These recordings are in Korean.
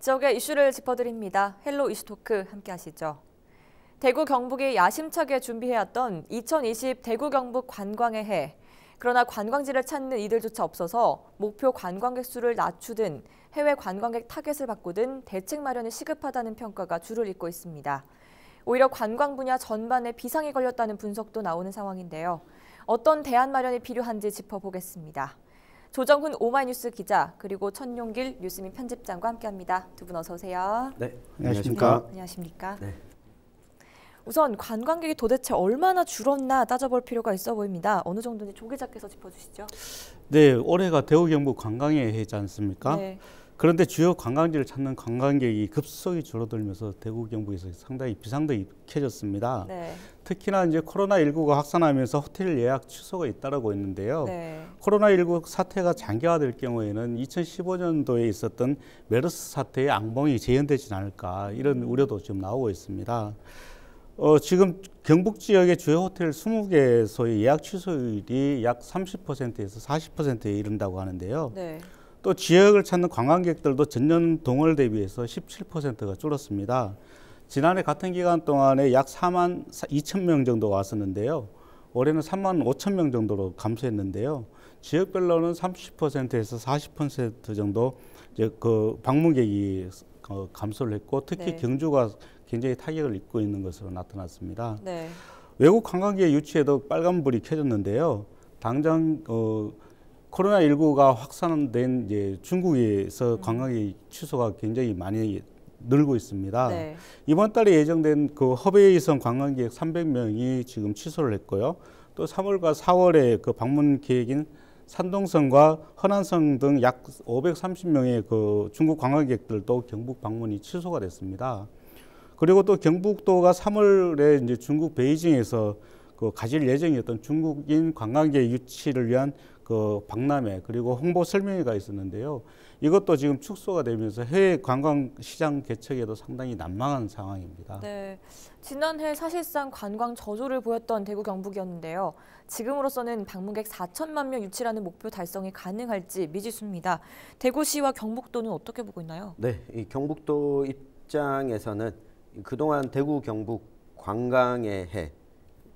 지역의 이슈를 짚어드립니다. 헬로 이슈토크 함께 하시죠. 대구 경북이 야심차게 준비해왔던 2020 대구 경북 관광의 해. 그러나 관광지를 찾는 이들조차 없어서 목표 관광객 수를 낮추든 해외 관광객 타겟을 바꾸든 대책 마련이 시급하다는 평가가 줄을 잇고 있습니다. 오히려 관광 분야 전반에 비상이 걸렸다는 분석도 나오는 상황인데요. 어떤 대안 마련이 필요한지 짚어보겠습니다. 조정훈 오마이뉴스 기자 그리고 천용길 뉴스민 편집장과 함께합니다. 두 분 어서 오세요. 네, 안녕하십니까. 네, 안녕하십니까. 네. 우선 관광객이 도대체 얼마나 줄었나 따져볼 필요가 있어 보입니다. 어느 정도인지 조계작께서 짚어주시죠. 네, 올해가 대우경북 관광의 해지 않습니까? 네. 그런데 주요 관광지를 찾는 관광객이 급속히 줄어들면서 대구 경북에서 상당히 비상도익해졌습니다. 네. 특히나 이제 코로나19가 확산하면서 호텔 예약 취소가 잇따르고 있는데요. 네. 코로나19 사태가 장기화될 경우에는 2015년도에 있었던 메르스 사태의 악몽이 재현되지 않을까 이런 음. 우려도 지금 나오고 있습니다. 어, 지금 경북 지역의 주요 호텔 20개소의 예약 취소율이 약 30%에서 40%에 이른다고 하는데요. 네. 또 지역을 찾는 관광객들도 전년 동월 대비해서 17%가 줄었습니다. 지난해 같은 기간 동안에 약 4만 2천 명 정도 왔었는데요. 올해는 3만 5천 명 정도로 감소했는데요. 지역별로는 30%에서 40% 정도 그 방문객이 어, 감소를 했고 특히 네. 경주가 굉장히 타격을 입고 있는 것으로 나타났습니다. 네. 외국 관광객 유치에도 빨간불이 켜졌는데요. 당장 어, 코로나19가 확산된 이제 중국에서 음. 관광객 취소가 굉장히 많이 늘고 있습니다. 네. 이번 달에 예정된 그 허베이선 관광객 300명이 지금 취소를 했고요. 또 3월과 4월에 그 방문 계획인 산동성과 허난성 등 약 530명의 그 중국 관광객들도 경북 방문이 취소가 됐습니다. 그리고 또 경북도가 3월에 이제 중국 베이징에서 그 가질 예정이었던 중국인 관광객 유치를 위한 그 박람회 그리고 홍보 설명회가 있었는데요. 이것도 지금 축소가 되면서 해외 관광 시장 개척에도 상당히 난망한 상황입니다. 네. 지난해 사실상 관광 저조를 보였던 대구 경북이었는데요. 지금으로서는 방문객 4천만 명 유치라는 목표 달성이 가능할지 미지수입니다. 대구시와 경북도는 어떻게 보고 있나요? 네. 이 경북도 입장에서는 그동안 대구 경북 관광의 해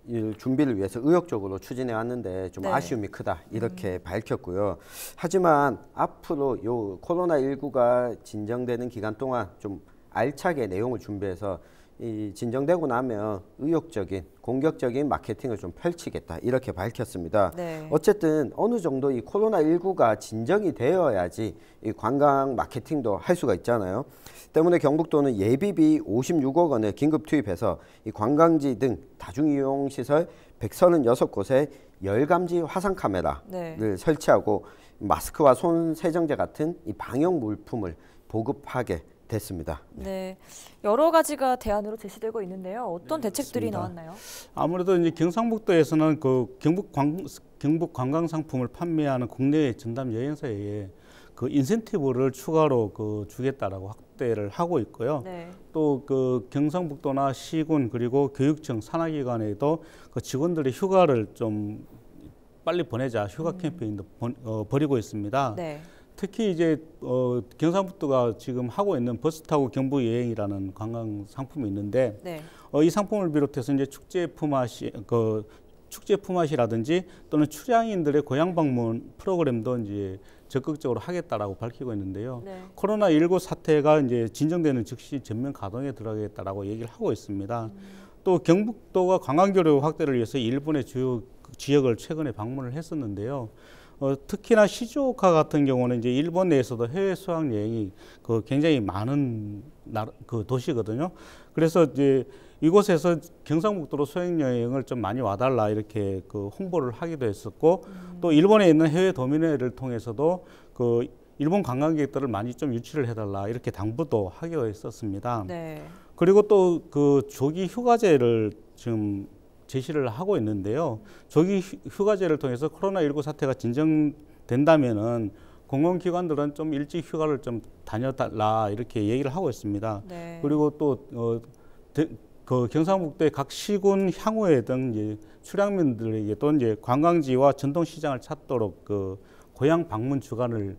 일 준비를 위해서 의욕적으로 추진해 왔는데 좀 네. 아쉬움이 크다 음. 이렇게 음. 밝혔고요. 하지만 앞으로 요 코로나 19가 진정되는 기간 동안 좀 알차게 내용을 준비해서 이 진정되고 나면 의욕적인 공격적인 마케팅을 좀 펼치겠다 이렇게 밝혔습니다. 네. 어쨌든 어느 정도 이 코로나 19가 진정이 되어야지 이 관광 마케팅도 할 수가 있잖아요. 때문에 경북도는 예비비 56억 원을 긴급 투입해서 이 관광지 등 다중이용 시설 136곳에 열감지 화상 카메라를 네. 설치하고 마스크와 손 세정제 같은 이 방역 물품을 보급하게 됐습니다. 네. 네. 여러 가지가 대안으로 제시되고 있는데요. 어떤 네, 대책들이 그렇습니다. 나왔나요? 아무래도 이제 경상북도에서는 그 경북 관 경북 관광 상품을 판매하는 국내 전담 여행사에 그 인센티브를 추가로 그 주겠다라고 확대를 하고 있고요. 네. 또그 경상북도나 시군 그리고 교육청 산하기관에도 그 직원들의 휴가를 좀 빨리 보내자 휴가 음. 캠페인도 번, 어, 벌이고 있습니다. 네. 특히 이제 어, 경상북도가 지금 하고 있는 버스 타고 경부 여행이라는 관광 상품이 있는데 네. 어, 이 상품을 비롯해서 이제 축제 품앗이 그 축제 품앗이라든지 또는 출향인들의 고향 방문 프로그램도 이제 적극적으로 하겠다라고 밝히고 있는데요. 네. 코로나 19 사태가 이제 진정되는 즉시 전면 가동에 들어가겠다라고 얘기를 하고 있습니다. 음. 또 경북도가 관광교류 확대를 위해서 일본의 주요 지역을 최근에 방문을 했었는데요. 어, 특히나 시즈오카 같은 경우는 이제 일본 내에서도 해외 수학 여행이 그 굉장히 많은 나라, 그 도시거든요. 그래서 이제 이곳에서 경상북도로 수행 여행을 좀 많이 와달라 이렇게 그 홍보를 하기도 했었고 음. 또 일본에 있는 해외 도민회를 통해서도 그 일본 관광객들을 많이 좀 유치를 해달라 이렇게 당부도 하기도 했었습니다. 네. 그리고 또 그 조기 휴가제를 지금 제시를 하고 있는데요. 조기 휴가제를 통해서 코로나19 사태가 진정된다면은 공공기관들은 좀 일찍 휴가를 좀 다녀달라 이렇게 얘기를 하고 있습니다. 네. 그리고 또 어, 데, 그 경상북도의 각 시군 향후에 등 이제 출향민들에게 또 이제 관광지와 전통시장을 찾도록 그 고향 방문 주간을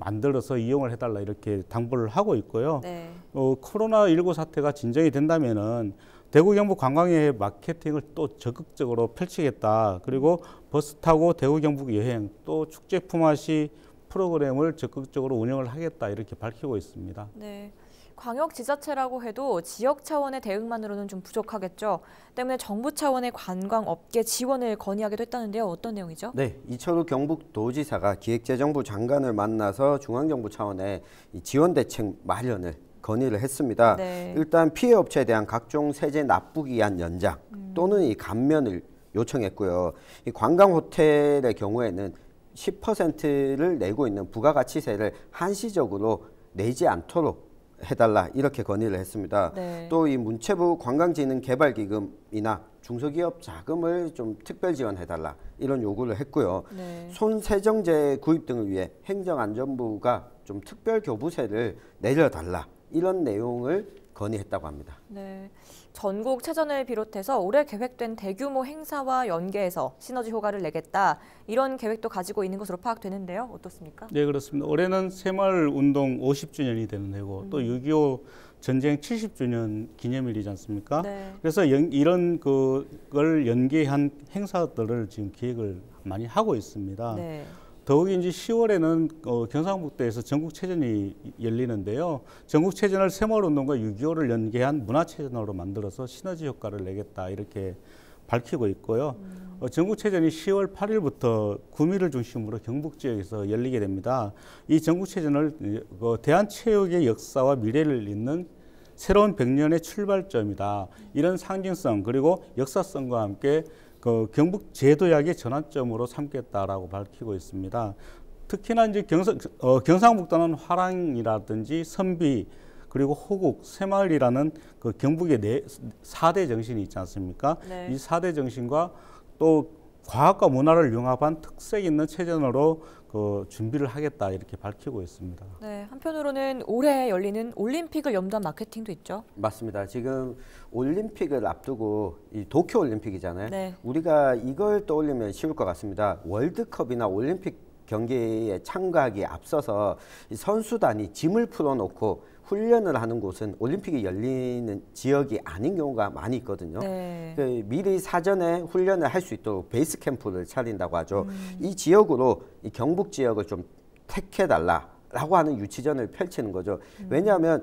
만들어서 이용을 해달라 이렇게 당부를 하고 있고요. 네. 어, 코로나19 사태가 진정이 된다면은 대구 경북 관광의 마케팅을 또 적극적으로 펼치겠다. 그리고 버스 타고 대구 경북 여행 또 축제 품앗이 프로그램을 적극적으로 운영을 하겠다 이렇게 밝히고 있습니다. 네. 광역 지자체라고 해도 지역 차원의 대응만으로는 좀 부족하겠죠. 때문에 정부 차원의 관광업계 지원을 건의하기도 했다는데요. 어떤 내용이죠? 네, 이철우 경북도지사가 기획재정부 장관을 만나서 중앙정부 차원의 지원 대책 마련을 건의를 했습니다. 네. 일단 피해 업체에 대한 각종 세제 납부 기한 연장 음. 또는 이 감면을 요청했고요. 이 관광 호텔의 경우에는 10%를 내고 있는 부가가치세를 한시적으로 내지 않도록 해달라 이렇게 건의를 했습니다. 네. 또이 문체부 관광진흥개발기금이나 중소기업 자금을 좀 특별 지원해달라 이런 요구를 했고요. 네. 손세정제 구입 등을 위해 행정안전부가 좀 특별 교부세를 내려달라 이런 내용을 건의했다고 합니다. 네, 전국 체전을 비롯해서 올해 계획된 대규모 행사와 연계해서 시너지 효과를 내겠다 이런 계획도 가지고 있는 것으로 파악되는데요. 어떻습니까? 네, 그렇습니다. 올해는 새마을 운동 50주년이 되는 해고 음. 또6.25 전쟁 70주년 기념일이지 않습니까? 네. 그래서 연, 이런 그걸 연계한 행사들을 지금 기획을 많이 하고 있습니다. 네. 더욱이 이제 10월에는 어, 경상북도에서 전국체전이 열리는데요. 전국체전을 세월운동과 6.25를 연계한 문화체전으로 만들어서 시너지 효과를 내겠다 이렇게 밝히고 있고요. 음. 어, 전국체전이 10월 8일부터 구미를 중심으로 경북 지역에서 열리게 됩니다. 이 전국체전을 어, 대한체육의 역사와 미래를 잇는 새로운 100년의 출발점이다. 이런 상징성 그리고 역사성과 함께 그 경북 제도약의 전환점으로 삼겠다라고 밝히고 있습니다. 특히나 이제 경상, 어, 경상북도는 화랑이라든지 선비 그리고 호국, 새마을이라는 그 경북의 네, 4대 정신이 있지 않습니까? 네. 이 4대 정신과 또 과학과 문화를 융합한 특색 있는 체전으로 그 준비를 하겠다 이렇게 밝히고 있습니다. 네, 한편으로는 올해 열리는 올림픽을 염두한 마케팅도 있죠. 맞습니다. 지금 올림픽을 앞두고 이 도쿄 올림픽이잖아요. 네. 우리가 이걸 떠올리면 쉬울 것 같습니다. 월드컵이나 올림픽 경기에 참가하기 앞서서 선수단이 짐을 풀어놓고 훈련을 하는 곳은 올림픽이 열리는 지역이 아닌 경우가 많이 있거든요. 네. 그 미리 사전에 훈련을 할 수 있도록 베이스 캠프를 차린다고 하죠. 음. 이 지역으로 이 경북 지역을 좀 택해달라라고 하는 유치전을 펼치는 거죠. 음. 왜냐하면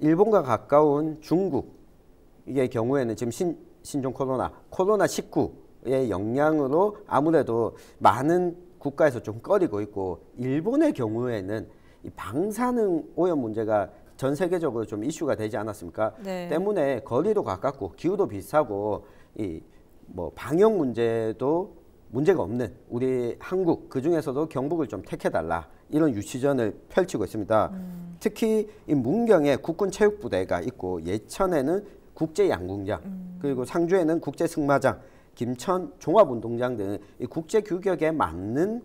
일본과 가까운 중국의 경우에는 지금 신, 신종 코로나, 코로나 19의 영향으로 아무래도 많은 국가에서 좀 꺼리고 있고 일본의 경우에는 이 방사능 오염 문제가 전 세계적으로 좀 이슈가 되지 않았습니까? 네. 때문에 거리도 가깝고 기후도 비슷하고 이 뭐 방역 문제도 문제가 없는 우리 한국 그 중에서도 경북을 좀 택해달라 이런 유치전을 펼치고 있습니다. 음. 특히 이 문경에 국군 체육부대가 있고 예천에는 국제 양궁장 음. 그리고 상주에는 국제 승마장 김천 종합운동장 등 이 국제 규격에 맞는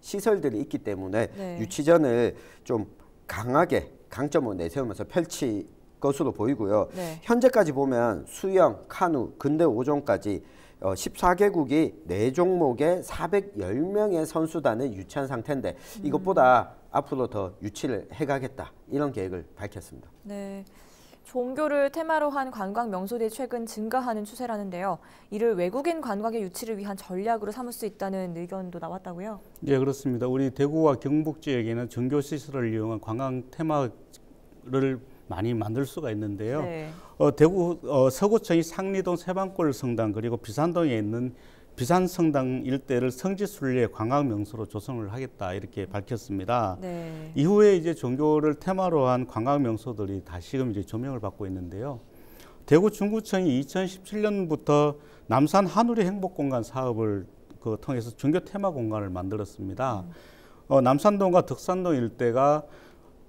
시설들이 있기 때문에 네. 유치전을 좀 강하게 강점을 내세우면서 펼치 것으로 보이고요. 네. 현재까지 보면 수영, 카누, 근대 5종까지 14개국이 어, 4종목에 410명의 선수단을 유치한 상태인데 이것보다 음. 앞으로 더 유치를 해가겠다 이런 계획을 밝혔습니다. 네. 종교를 테마로 한 관광 명소들이 최근 증가하는 추세라는데요. 이를 외국인 관광의 유치를 위한 전략으로 삼을 수 있다는 의견도 나왔다고요? 예, 그렇습니다. 우리 대구와 경북 지역에는 종교 시설을 이용한 관광 테마를 많이 만들 수가 있는데요. 네. 어, 대구 어, 서구청이 상리동 세방골 성당 그리고 비산동에 있는 비산성당 일대를 성지순례 관광 명소로 조성을 하겠다 이렇게 밝혔습니다. 네. 이후에 이제 종교를 테마로 한 관광 명소들이 다시금 이제 조명을 받고 있는데요. 대구 중구청이 2017년부터 남산 한우리 행복공간 사업을 그 통해서 종교 테마 공간을 만들었습니다. 음. 어, 남산동과 덕산동 일대가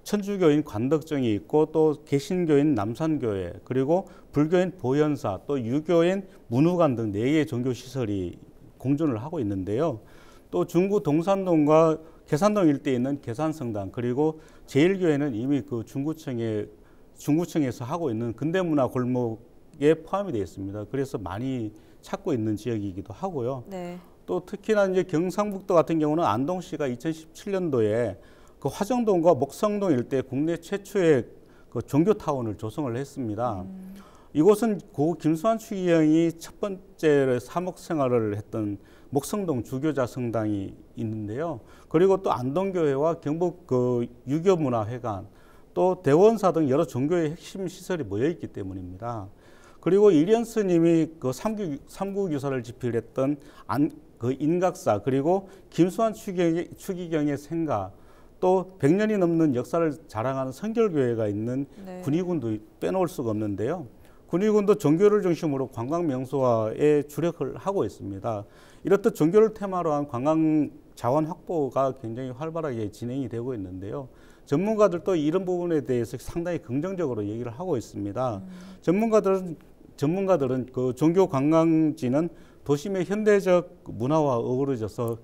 천주교인 관덕정이 있고 또 개신교인 남산교회 그리고 불교인 보현사 또 유교인 문우관 등 네개의 종교시설이 공존을 하고 있는데요. 또 중구 동산동과 계산동 일대에 있는 계산성당 그리고 제일교회는 이미 그 중구청에 중구청에서 하고 있는 근대문화 골목에 포함이 되어 있습니다. 그래서 많이 찾고 있는 지역이기도 하고요. 네. 또 특히나 이제 경상북도 같은 경우는 안동시가 2017년도에 그 화정동과 목성동 일대 국내 최초의 그 종교타운을 조성을 했습니다. 음. 이곳은 고 김수환 추기경이 첫 번째 사목 생활을 했던 목성동 주교자 성당이 있는데요. 그리고 또 안동교회와 경북 그 유교문화회관 또 대원사 등 여러 종교의 핵심 시설이 모여 있기 때문입니다. 그리고 일현 스님이 그 삼구, 삼구 유사를 집필했던 안, 그 인각사 그리고 김수환 추기경의, 추기경의 생가 또 100년이 넘는 역사를 자랑하는 성결교회가 있는 네. 군의군도 빼놓을 수가 없는데요. 군의군도 종교를 중심으로 관광 명소화에 주력을 하고 있습니다. 이렇듯 종교를 테마로 한 관광 자원 확보가 굉장히 활발하게 진행이 되고 있는데요. 전문가들도 이런 부분에 대해서 상당히 긍정적으로 얘기를 하고 있습니다. 음. 전문가들은 전문가들은 그 종교 관광지는 도심의 현대적 문화와 어우러져서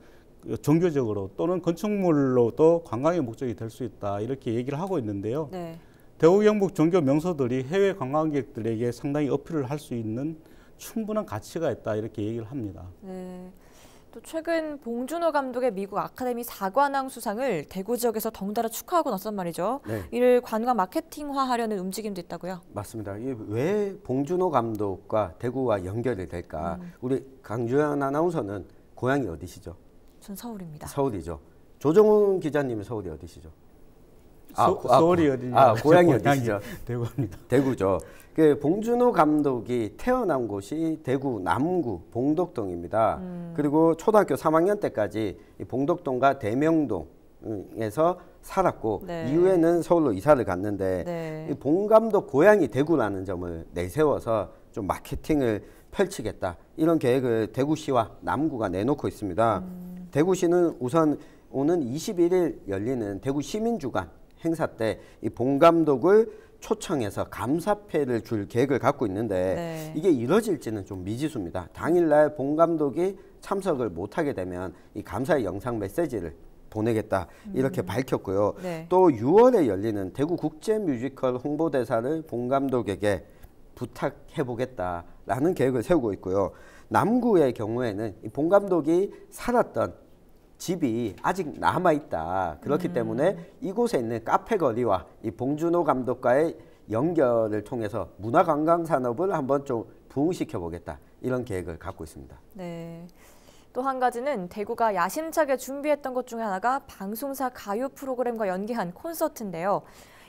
종교적으로 또는 건축물로도 관광의 목적이 될 수 있다 이렇게 얘기를 하고 있는데요. 네. 대구 경북 종교 명소들이 해외 관광객들에게 상당히 어필을 할 수 있는 충분한 가치가 있다 이렇게 얘기를 합니다. 네. 또 최근 봉준호 감독의 미국 아카데미 사관왕 수상을 대구 지역에서 덩달아 축하하고 났단 말이죠. 네. 이를 관광 마케팅화하려는 움직임도 있다고요. 맞습니다. 왜 봉준호 감독과 대구와 연결이 될까? 음. 우리 강주현 아나운서는 고향이 어디시죠? 전 서울입니다. 서울이죠. 조정훈 기자님 서울이 어디시죠? 아, 아, 서울이 어디냐? 아, 고향이 어디시죠? 대구입니다. 대구죠. 그 봉준호 감독이 태어난 곳이 대구 남구 봉덕동입니다. 음. 그리고 초등학교 3학년 때까지 봉덕동과 대명동에서 살았고 네. 이후에는 서울로 이사를 갔는데 네. 봉 감독 고향이 대구라는 점을 내세워서 좀 마케팅을 펼치겠다 이런 계획을 대구시와 남구가 내놓고 있습니다. 음. 대구시는 우선 오는 21일 열리는 대구 시민주간 행사 때 이 봉감독을 초청해서 감사패를 줄 계획을 갖고 있는데 네. 이게 이뤄질지는 좀 미지수입니다. 당일날 봉 감독이 참석을 못하게 되면 이 감사의 영상 메시지를 보내겠다 이렇게 음. 밝혔고요. 네. 또 6월에 열리는 대구 국제 뮤지컬 홍보대사를 봉 감독에게 부탁해보겠다라는 계획을 세우고 있고요. 남구의 경우에는 봉 감독이 살았던 집이 아직 남아 있다. 그렇기 음. 때문에 이곳에 있는 카페 거리와 이 봉준호 감독과의 연결을 통해서 문화 관광 산업을 한번 좀 부흥시켜 보겠다. 이런 계획을 갖고 있습니다. 네. 또 한 가지는 대구가 야심차게 준비했던 것 중에 하나가 방송사 가요 프로그램과 연계한 콘서트인데요.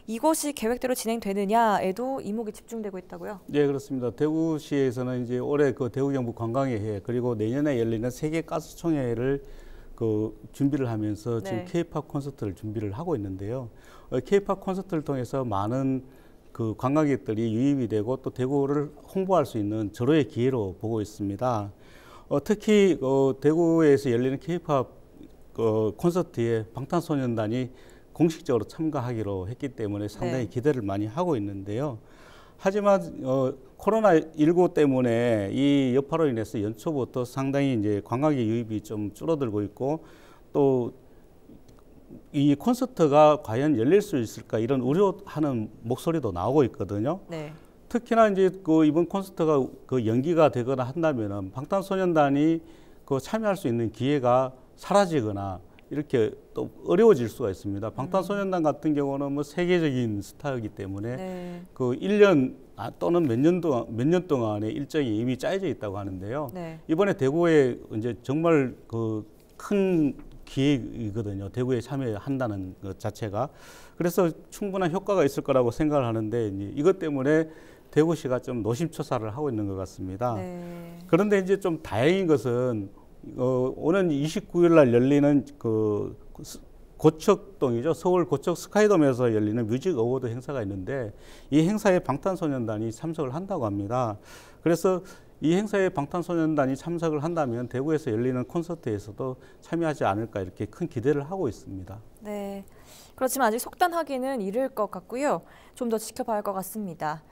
이것이 계획대로 진행되느냐에도 이목이 집중되고 있다고요? 네, 그렇습니다. 대구시에서는 이제 올해 그 대구경북 관광의회 그리고 내년에 열리는 세계 가수총회를 그 준비를 하면서 지금 K-팝 네. 콘서트를 준비를 하고 있는데요. K-팝 어, 콘서트를 통해서 많은 그 관광객들이 유입이 되고 또 대구를 홍보할 수 있는 절호의 기회로 보고 있습니다. 어, 특히 어, 대구에서 열리는 K-팝 어, 그 콘서트에 방탄소년단이 공식적으로 참가하기로 했기 때문에 상당히 네. 기대를 많이 하고 있는데요. 하지만 어, 코로나 19 때문에 이 여파로 인해서 연초부터 상당히 이제 관광객 유입이 좀 줄어들고 있고 또 이 콘서트가 과연 열릴 수 있을까 이런 우려하는 목소리도 나오고 있거든요. 네. 특히나 이제 그 이번 콘서트가 그 연기가 되거나 한다면 방탄소년단이 그 참여할 수 있는 기회가 사라지거나 이렇게 또 어려워질 수가 있습니다. 방탄소년단 같은 경우는 뭐 세계적인 스타이기 때문에 네. 그 1년 아, 또는 몇 년 동안 몇 년 동안의 일정이 이미 짜여져 있다고 하는데요. 네. 이번에 대구에 이제 정말 그 큰 기획이거든요. 대구에 참여한다는 것 자체가 그래서 충분한 효과가 있을 거라고 생각을 하는데 이것 때문에 대구시가 좀 노심초사를 하고 있는 것 같습니다. 네. 그런데 이제 좀 다행인 것은 어, 오는 29일 날 열리는 그 고척동이죠. 서울 고척 스카이돔에서 열리는 뮤직 어워드 행사가 있는데 이 행사에 방탄소년단이 참석을 한다고 합니다. 그래서 이 행사에 방탄소년단이 참석을 한다면 대구에서 열리는 콘서트에서도 참여하지 않을까 이렇게 큰 기대를 하고 있습니다. 네. 그렇지만 아직 속단하기는 이를 것 같고요. 좀 더 지켜봐야 할 것 같습니다.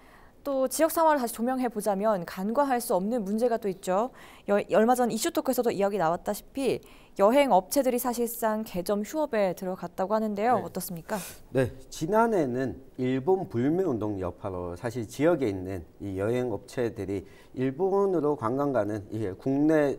또 지역 상황을 다시 조명해 보자면 간과할 수 없는 문제가 또 있죠. 여, 얼마 전 이슈 토크에서도 이야기 나왔다시피 여행 업체들이 사실상 개점 휴업에 들어갔다고 하는데요. 네. 어떻습니까? 네, 지난해는 일본 불매 운동 여파로 사실 지역에 있는 이 여행 업체들이 일본으로 관광 가는 이게 국내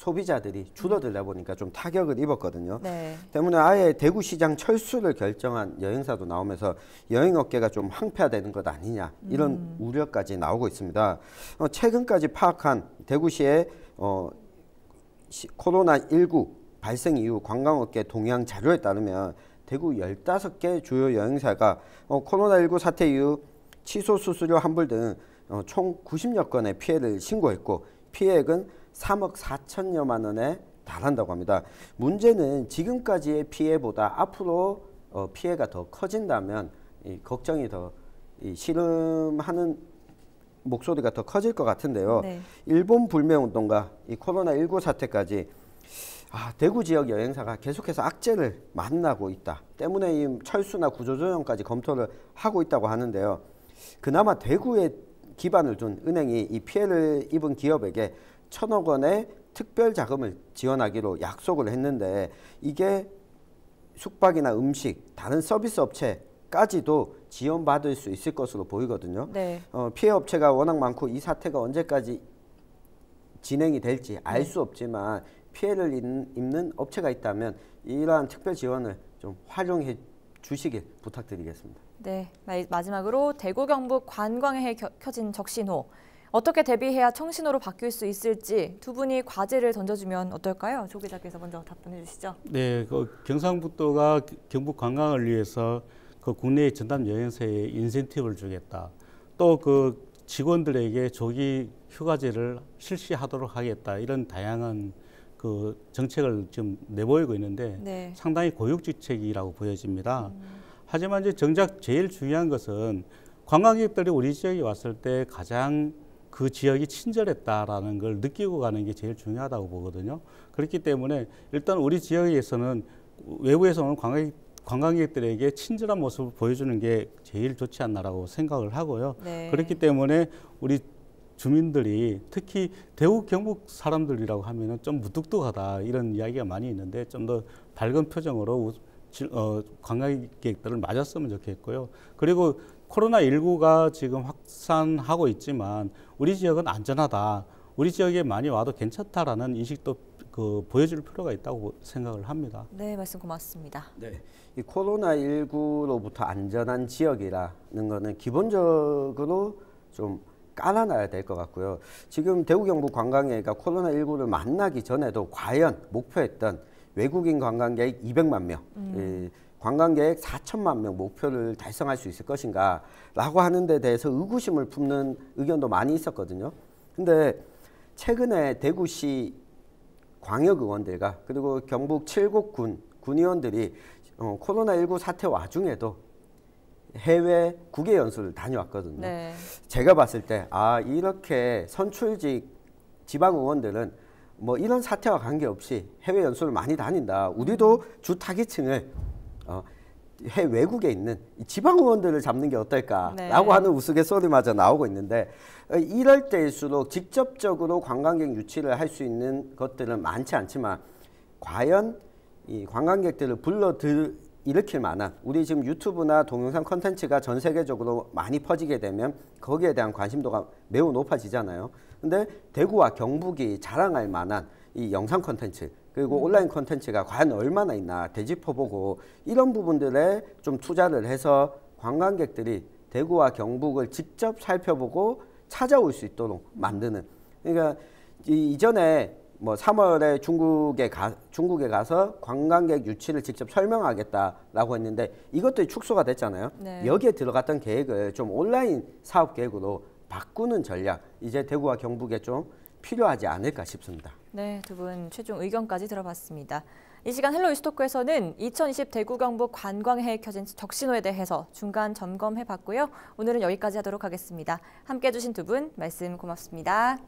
소비자들이 줄어들다 보니까 좀 타격을 입었거든요. 네. 때문에 아예 대구 시장 철수를 결정한 여행사도 나오면서 여행 업계가 좀 황폐화되는 것 아니냐 이런 음. 우려까지 나오고 있습니다. 어, 최근까지 파악한 대구시의 어, 시, 코로나19 발생 이후 관광업계 동향 자료에 따르면 대구 15개 주요 여행사가 어, 코로나19 사태 이후 취소 수수료 환불 등총 어, 90여 건의 피해를 신고했고 피해액은 3억 4천여만 원에 달한다고 합니다. 문제는 지금까지의 피해보다 앞으로 어, 피해가 더 커진다면 걱정이 더 실음하는 목소리가 더 커질 것 같은데요. 네. 일본 불매운동과 이 코로나19 사태까지 아, 대구 지역 여행사가 계속해서 악재를 만나고 있다. 때문에 이 철수나 구조조정까지 검토를 하고 있다고 하는데요. 그나마 대구에 기반을 둔 은행이 이 피해를 입은 기업에게 천억 원의 특별 자금을 지원하기로 약속을 했는데 이게 숙박이나 음식, 다른 서비스 업체까지도 지원받을 수 있을 것으로 보이거든요. 네. 어, 피해 업체가 워낙 많고 이 사태가 언제까지 진행이 될지 알수 네. 없지만 피해를 입는 업체가 있다면 이러한 특별 지원을 좀 활용해 주시길 부탁드리겠습니다. 네, 마지막으로 대구 경북 관광에 켜진 적신호 어떻게 대비해야 청신호로 바뀔 수 있을지 두 분이 과제를 던져주면 어떨까요? 조 기자께서 먼저 답변해 주시죠. 네, 그 경상북도가 경북 관광을 위해서 그 국내 전담 여행사에 인센티브를 주겠다. 또 그 직원들에게 조기 휴가제를 실시하도록 하겠다. 이런 다양한 그 정책을 지금 내보이고 있는데 네. 상당히 고육지책이라고 보여집니다. 음. 하지만 이제 정작 제일 중요한 것은 관광객들이 우리 지역에 왔을 때 가장 그 지역이 친절했다라는 걸 느끼고 가는 게 제일 중요하다고 보거든요. 그렇기 때문에 일단 우리 지역에서는 외부에서 오는 관광객 관광객들에게 친절한 모습을 보여주는 게 제일 좋지 않나라고 생각을 하고요. 네. 그렇기 때문에 우리 주민들이 특히 대구 경북 사람들이라고 하면은 좀 무뚝뚝하다 이런 이야기가 많이 있는데 좀 더 밝은 표정으로 어, 관광객들을 맞았으면 좋겠고요. 그리고 코로나19가 지금 확산하고 있지만 우리 지역은 안전하다. 우리 지역에 많이 와도 괜찮다라는 인식도 그 보여줄 필요가 있다고 생각을 합니다. 네, 말씀 고맙습니다. 네, 이 코로나19로부터 안전한 지역이라는 거는 기본적으로 좀 깔아놔야 될 것 같고요. 지금 대구 경북 관광회가 코로나19를 만나기 전에도 과연 목표했던 외국인 관광객 200만 명 음. 이, 관광객 4천만 명 목표를 달성할 수 있을 것인가라고 하는 데 대해서 의구심을 품는 의견도 많이 있었거든요. 근데 최근에 대구시 광역 의원들과 그리고 경북 7곡군 군의원들이 어, 코로나19 사태 와중에도 해외 국외 연수를 다녀왔거든요. 네. 제가 봤을 때 아 이렇게 선출직 지방 의원들은 뭐 이런 사태와 관계없이 해외 연수를 많이 다닌다. 우리도 주 타깃층을 어, 해 외국에 있는 지방 의원들을 잡는 게 어떨까라고 네. 하는 우스갯소리마저 나오고 있는데 어, 이럴 때일수록 직접적으로 관광객 유치를 할 수 있는 것들은 많지 않지만 과연 이 관광객들을 불러 들 일으킬 만한 우리 지금 유튜브나 동영상 컨텐츠가 전 세계적으로 많이 퍼지게 되면 거기에 대한 관심도가 매우 높아지잖아요. 근데 대구와 경북이 자랑할 만한 이 영상 컨텐츠 그리고 음. 온라인 콘텐츠가 과연 얼마나 있나 되짚어보고 이런 부분들에 좀 투자를 해서 관광객들이 대구와 경북을 직접 살펴보고 찾아올 수 있도록 만드는 그러니까 이, 이전에 뭐 3월에 중국에 가 중국에 가서 관광객 유치를 직접 설명하겠다라고 했는데 이것도 축소가 됐잖아요. 네. 여기에 들어갔던 계획을 좀 온라인 사업 계획으로 바꾸는 전략 이제 대구와 경북에 좀 필요하지 않을까 싶습니다. 네, 두 분 최종 의견까지 들어봤습니다. 이 시간 헬로 이스토크에서는 2020 대구 경북 관광해에 켜진 적신호에 대해서 중간 점검해 봤고요. 오늘은 여기까지 하도록 하겠습니다. 함께 해주신 두 분 말씀 고맙습니다.